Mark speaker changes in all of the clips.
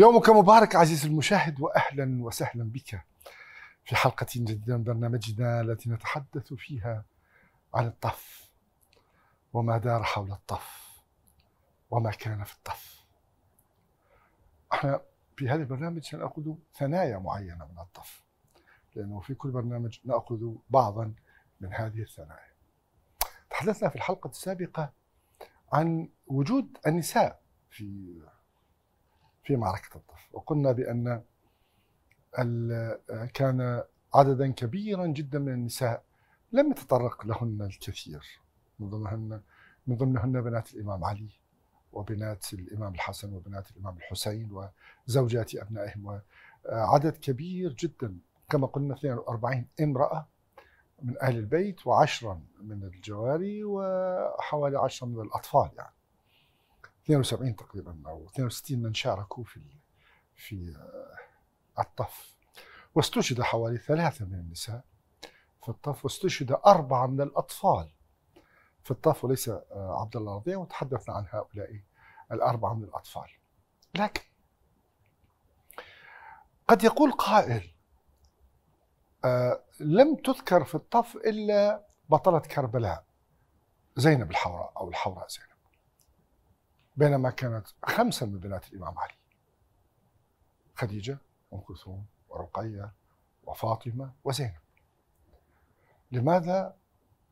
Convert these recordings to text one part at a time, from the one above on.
Speaker 1: يومك مبارك عزيزي المشاهد واهلا وسهلا بك في حلقه جديده من برنامجنا التي نتحدث فيها عن الطف وما دار حول الطف وما كان في الطف احنا في هذا البرنامج سنأخذ ثنايا معينة من الطف لأنه في كل برنامج نأخذ بعضا من هذه الثنايا تحدثنا في الحلقة السابقة عن وجود النساء في في معركة الطف وقلنا بأن كان عددا كبيرا جدا من النساء لم يتطرق لهن الكثير من ضمنهن من ضمنهن بنات الإمام علي وبنات الإمام الحسن وبنات الإمام الحسين وزوجات أبنائهم وعدد كبير جدا كما قلنا 42 امرأة من أهل البيت وعشرا من الجواري وحوالي عشرة من الأطفال يعني 72 تقريبا او 62 من شاركوا في في آه، الطف واستشهد حوالي ثلاثه من النساء في الطف واستشهد اربعه من الاطفال في الطف وليس آه، عبد الله رضيع وتحدثنا عن هؤلاء الاربعه من الاطفال لكن قد يقول قائل آه لم تذكر في الطف الا بطله كربلاء زينب الحوراء او الحوراء زينب بينما كانت خمسة من بنات الإمام علي خديجة أم كلثوم ورقية وفاطمة وزينب لماذا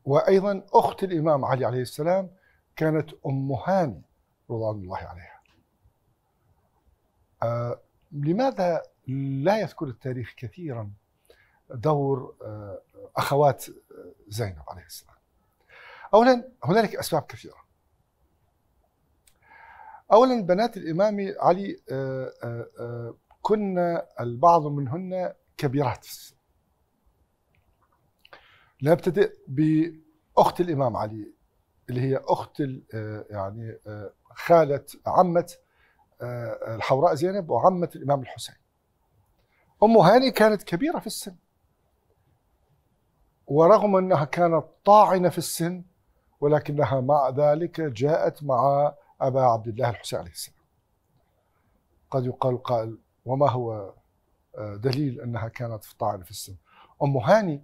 Speaker 1: وأيضا أخت الإمام علي عليه السلام كانت أم هاني رضوان الله عليها آه لماذا لا يذكر التاريخ كثيرا دور آه أخوات آه، زينب عليه السلام أولا هنالك أسباب كثيرة اولا بنات الامام علي آه، آه، آه، كنا البعض منهن كبيرات في السن نبتدئ باخت الامام علي اللي هي اخت يعني خاله عمه الحوراء زينب وعمه الامام الحسين ام هاني كانت كبيره في السن ورغم انها كانت طاعنه في السن ولكنها مع ذلك جاءت مع أبا عبد الله الحسين عليه السلام قد يقال قائل وما هو آه، دليل أنها كانت في طاعن في السن أم هاني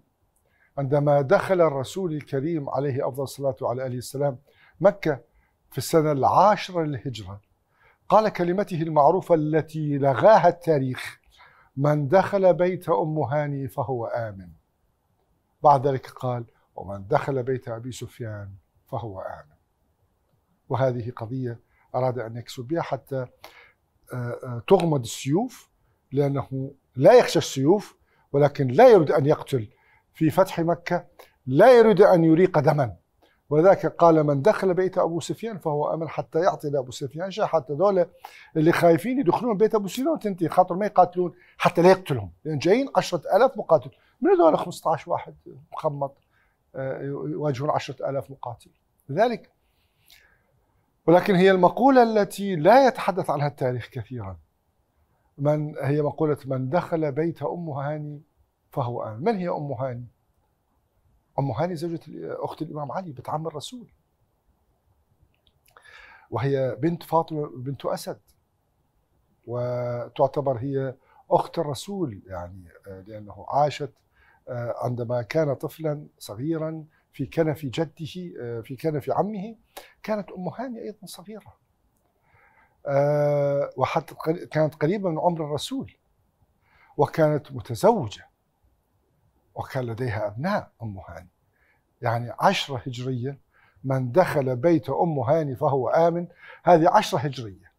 Speaker 1: عندما دخل الرسول الكريم عليه أفضل الصلاة وعلى آله السلام مكة في السنة العاشرة للهجرة قال كلمته المعروفة التي لغاها التاريخ من دخل بيت أم هاني فهو آمن بعد ذلك قال ومن دخل بيت أبي سفيان فهو آمن وهذه قضية أراد أن يكسب بها حتى آه، آه، تغمض السيوف لأنه لا يخشى السيوف ولكن لا يريد أن يقتل في فتح مكة لا يريد أن يريق دما ولذلك قال من دخل بيت أبو سفيان فهو أمن حتى يعطي لأبو سفيان شيء حتى ذولا اللي خايفين يدخلون بيت أبو سفيان تنتهي خاطر ما يقاتلون حتى لا يقتلهم لأن جايين 10000 مقاتل من هذول 15 واحد مخمط آه، يواجهون 10000 مقاتل لذلك ولكن هي المقولة التي لا يتحدث عنها التاريخ كثيرا من هي مقولة من دخل بيت أم هاني فهو آمن من هي أم هاني؟ أم هاني زوجة أخت الإمام علي بنت عم الرسول وهي بنت فاطمة بنت أسد وتعتبر هي أخت الرسول يعني لأنه عاشت عندما كان طفلا صغيرا في كنف جده آه، في كنف عمه كانت أم هاني أيضا صغيرة آه، وحتى كانت قريبة من عمر الرسول وكانت متزوجة وكان لديها أبناء أم هاني يعني عشرة هجرية من دخل بيت أم هاني فهو آمن هذه عشرة هجرية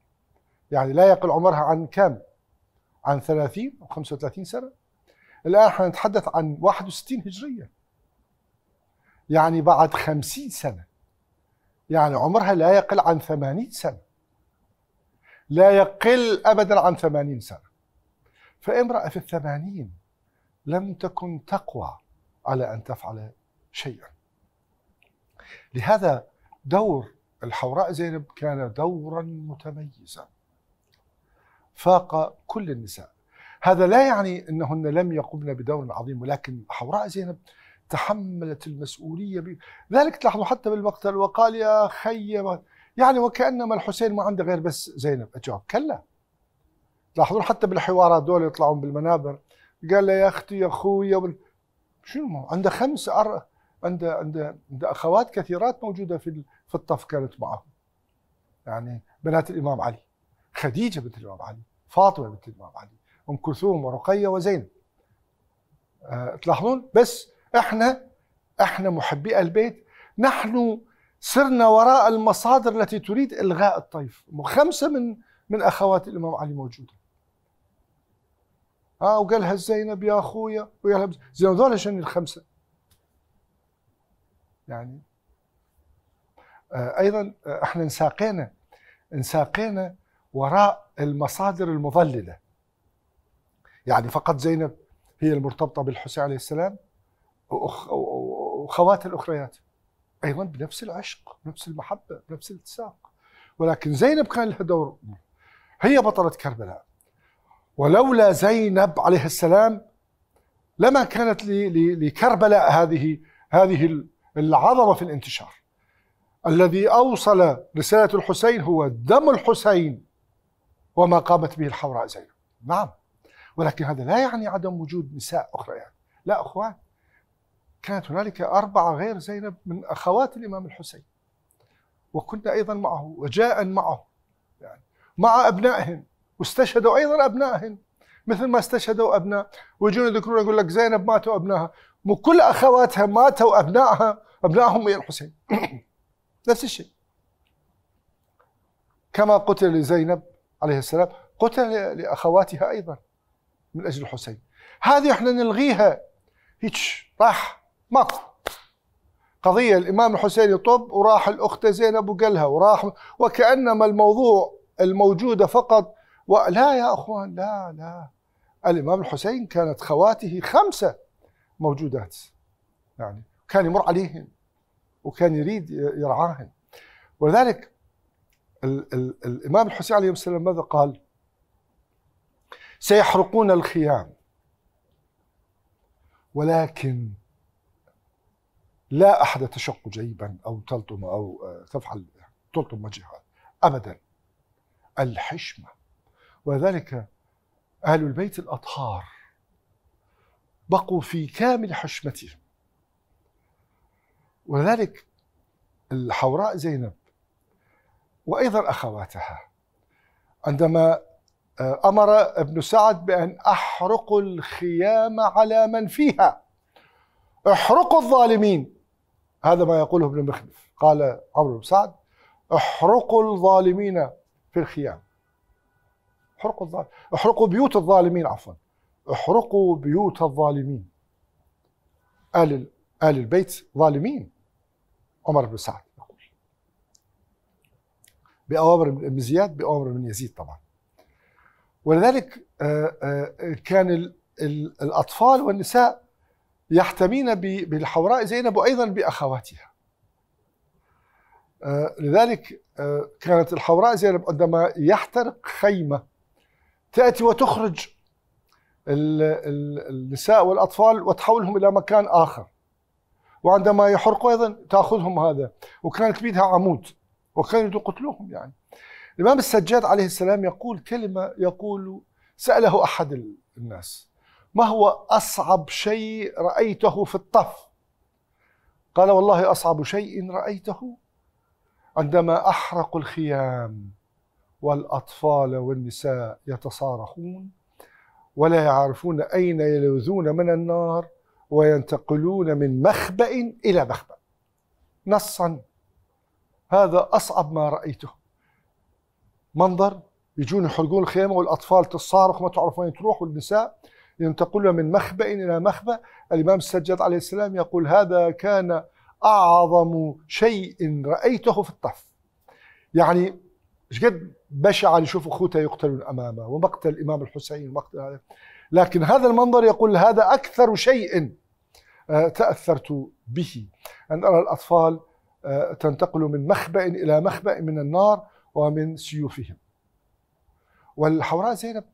Speaker 1: يعني لا يقل عمرها عن كم عن 30 أو 35 سنة الآن نحن نتحدث عن 61 هجرية يعني بعد خمسين سنة يعني عمرها لا يقل عن ثمانين سنة لا يقل أبدا عن ثمانين سنة فامرأة في الثمانين لم تكن تقوى على أن تفعل شيئا لهذا دور الحوراء زينب كان دورا متميزا فاق كل النساء هذا لا يعني أنهن لم يقمن بدور عظيم ولكن حوراء زينب تحملت المسؤولية بي. ذلك تلاحظوا حتى بالمقتل وقال يا خي يعني وكأنما الحسين ما عنده غير بس زينب أجاب كلا تلاحظون حتى بالحوارات دول يطلعون بالمنابر قال له يا أختي يا أخوي شنو عنده خمس أر... عنده عنده عنده أخوات كثيرات موجودة في في الطف كانت معه يعني بنات الإمام علي خديجة بنت الإمام علي فاطمة بنت الإمام علي أم كلثوم ورقية وزينب أه تلاحظون بس احنا احنا محبي البيت نحن سرنا وراء المصادر التي تريد الغاء الطيف خمسه من من اخوات الامام علي موجوده اه وقالها زينب يا اخويا ويا زينب هذول شن الخمسه يعني آه، ايضا آه، احنا انساقينا انساقينا وراء المصادر المضلله يعني فقط زينب هي المرتبطه بالحسين عليه السلام وخوات الاخريات ايضا بنفس العشق بنفس المحبه بنفس الاتساق ولكن زينب كان لها دور هي بطله كربلاء ولولا زينب عليها السلام لما كانت لكربلاء هذه هذه العظمه في الانتشار الذي اوصل رساله الحسين هو دم الحسين وما قامت به الحوراء زينب نعم ولكن هذا لا يعني عدم وجود نساء اخريات يعني. لا اخوان كانت هنالك أربعة غير زينب من أخوات الإمام الحسين وكنا أيضا معه وجاء معه يعني مع أبنائهم واستشهدوا أيضا أبنائهم مثل ما استشهدوا أبناء ويجون يذكرون يقول لك زينب ماتوا أبنائها مو كل أخواتها ماتوا أبنائها أبنائهم ويا الحسين نفس الشيء كما قتل لزينب عليه السلام قتل لأخواتها أيضا من أجل الحسين هذه احنا نلغيها هيك راح ماكو قضية الإمام الحسين يطب وراح الأخت زينب وقالها وراح وكأنما الموضوع الموجودة فقط لا يا أخوان لا لا الإمام الحسين كانت خواته خمسة موجودات يعني كان يمر عليهم وكان يريد يرعاهم ولذلك ال ال الإمام الحسين عليه السلام ماذا قال سيحرقون الخيام ولكن لا أحد تشق جيبا أو تلطم أو آه، تفعل تلطم وجهها أبدا الحشمة وذلك أهل البيت الأطهار بقوا في كامل حشمتهم ولذلك الحوراء زينب وأيضا أخواتها عندما آه، أمر ابن سعد بأن أحرقوا الخيام على من فيها احرقوا الظالمين هذا ما يقوله ابن مخلف قال عمرو بن سعد احرقوا الظالمين في الخيام احرقوا الظالمين احرقوا بيوت الظالمين عفوا احرقوا بيوت الظالمين آل ال... آل البيت ظالمين عمر بن سعد يقول بأوامر ابن زياد بأوامر من يزيد طبعا ولذلك آه، آه، كان الأطفال والنساء يحتمين بالحوراء زينب وأيضا بأخواتها آه، لذلك آه، كانت الحوراء زينب عندما يحترق خيمة تأتي وتخرج النساء والأطفال وتحولهم إلى مكان آخر وعندما يحرقوا أيضا تأخذهم هذا وكانت بيدها عمود وكانوا يقتلوهم يعني الإمام السجاد عليه السلام يقول كلمة يقول سأله أحد الناس ما هو أصعب شيء رأيته في الطف قال والله أصعب شيء رأيته عندما أحرقوا الخيام والأطفال والنساء يتصارخون ولا يعرفون أين يلوذون من النار وينتقلون من مخبأ إلى مخبأ نصا هذا أصعب ما رأيته منظر يجون يحرقون الخيام والأطفال تصارخ ما تعرف وين تروح والنساء ينتقلون من مخبأ إلى مخبأ الإمام السجاد عليه السلام يقول هذا كان أعظم شيء رأيته في الطف يعني قد بشع يشوف أخوته يقتلون أمامه ومقتل الإمام الحسين ومقتل هذا لكن هذا المنظر يقول هذا أكثر شيء آه، تأثرت به أن أرى الأطفال آه، تنتقل من مخبأ إلى مخبأ من النار ومن سيوفهم والحوراء زينب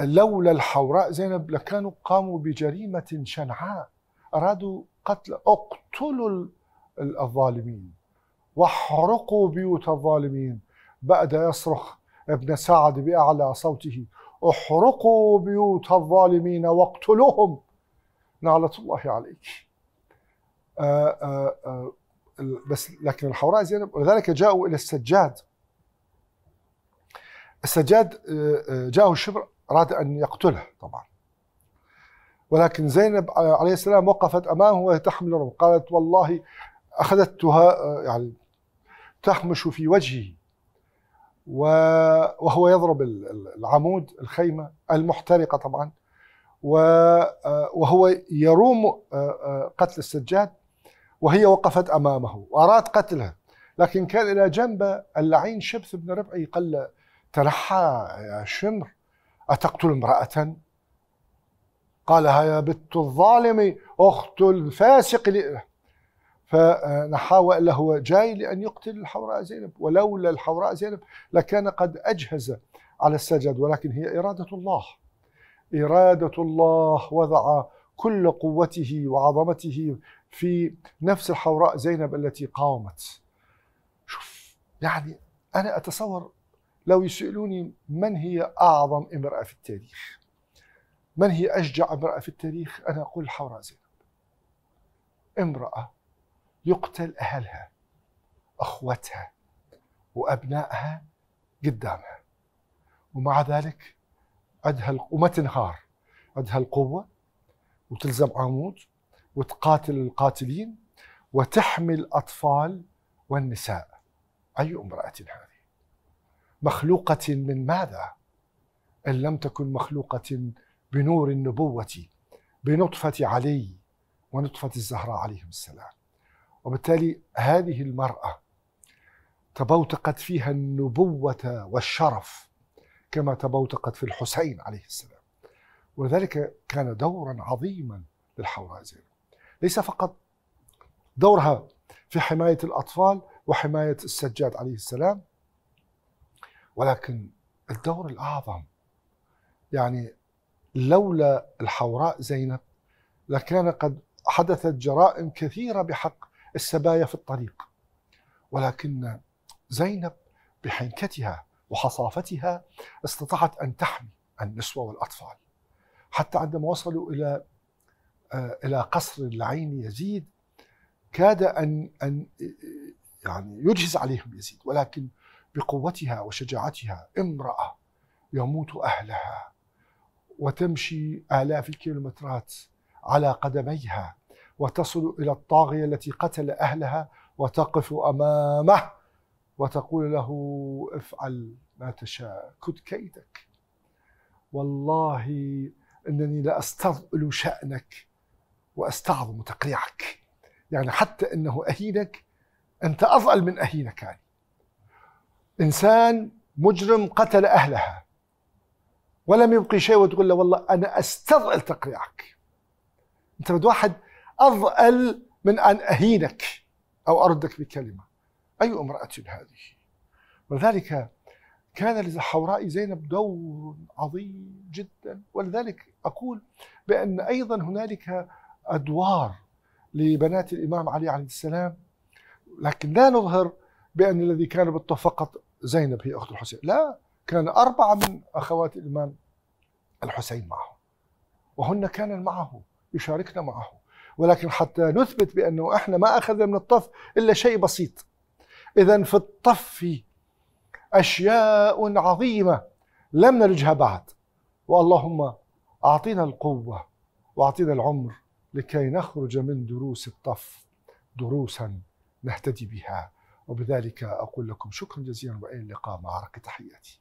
Speaker 1: لولا الحوراء زينب لكانوا قاموا بجريمة شنعاء أرادوا قتل اقتلوا الظالمين واحرقوا بيوت الظالمين بعد يصرخ ابن سعد بأعلى صوته احرقوا بيوت الظالمين واقتلوهم نعلة الله عليك آآ آه، آآ آه، آه، بس لكن الحوراء زينب ولذلك جاءوا إلى السجاد السجاد جاءه الشبر أراد أن يقتله طبعا ولكن زينب عليه السلام وقفت أمامه وهي تحمل الرمح قالت والله أخذتها يعني تحمش في وجهه وهو يضرب العمود الخيمة المحترقة طبعا وهو يروم آه، آه، قتل السجاد وهي وقفت أمامه وأراد قتلها لكن كان إلى جنبه اللعين شبث بن ربعي قال تنحى يا شمر أتقتل امرأة قالها يا بت الظالم أخت الفاسق فنحاوى إلا هو جاي لأن يقتل الحوراء زينب ولولا الحوراء زينب لكان قد أجهز على السجد ولكن هي إرادة الله إرادة الله وضع كل قوته وعظمته في نفس الحوراء زينب التي قاومت شوف يعني أنا أتصور لو يسألوني من هي أعظم امرأة في التاريخ من هي أشجع امرأة في التاريخ أنا أقول حوراء زينب امرأة يقتل أهلها أخوتها وأبنائها قدامها ومع ذلك عندها وما تنهار عندها القوة وتلزم عمود وتقاتل القاتلين وتحمي الأطفال والنساء أي امرأة هذه مخلوقة من ماذا؟ إن لم تكن مخلوقة بنور النبوة بنطفة علي ونطفة الزهراء عليهم السلام وبالتالي هذه المرأة تبوتقت فيها النبوة والشرف كما تبوتقت في الحسين عليه السلام ولذلك كان دورا عظيما زينب ليس فقط دورها في حماية الأطفال وحماية السجاد عليه السلام ولكن الدور الأعظم يعني لولا الحوراء زينب لكان قد حدثت جرائم كثيرة بحق السبايا في الطريق ولكن زينب بحنكتها وحصافتها استطاعت أن تحمي النسوة والأطفال حتى عندما وصلوا إلى آه، إلى قصر اللعين يزيد كاد أن أن يعني يجهز عليهم يزيد ولكن بقوتها وشجاعتها امرأة يموت أهلها وتمشي آلاف الكيلومترات على قدميها وتصل إلى الطاغية التي قتل أهلها وتقف أمامه وتقول له افعل ما تشاء كد كيدك والله انني أستظل شانك واستعظم تقريعك يعني حتى انه اهينك انت اضل من اهينك يعني انسان مجرم قتل اهلها ولم يبقي شيء وتقول له والله انا استظل تقريعك انت بد واحد اضل من ان اهينك او اردك بكلمه اي امراه هذه ولذلك كان لحوراء زينب دور عظيم جدا ولذلك اقول بان ايضا هنالك ادوار لبنات الامام علي عليه السلام لكن لا نظهر بان الذي كان بالطف فقط زينب هي أخت الحسين لا كان أربعة من أخوات الإمام الحسين معه وهن كان معه يشاركنا معه ولكن حتى نثبت بأنه إحنا ما أخذنا من الطف إلا شيء بسيط إذا في الطف أشياء عظيمة لم نلجها بعد واللهم أعطينا القوة وأعطينا العمر لكي نخرج من دروس الطف دروسا نهتدي بها وبذلك أقول لكم شكرا جزيلا وإلى اللقاء مع رك تحياتي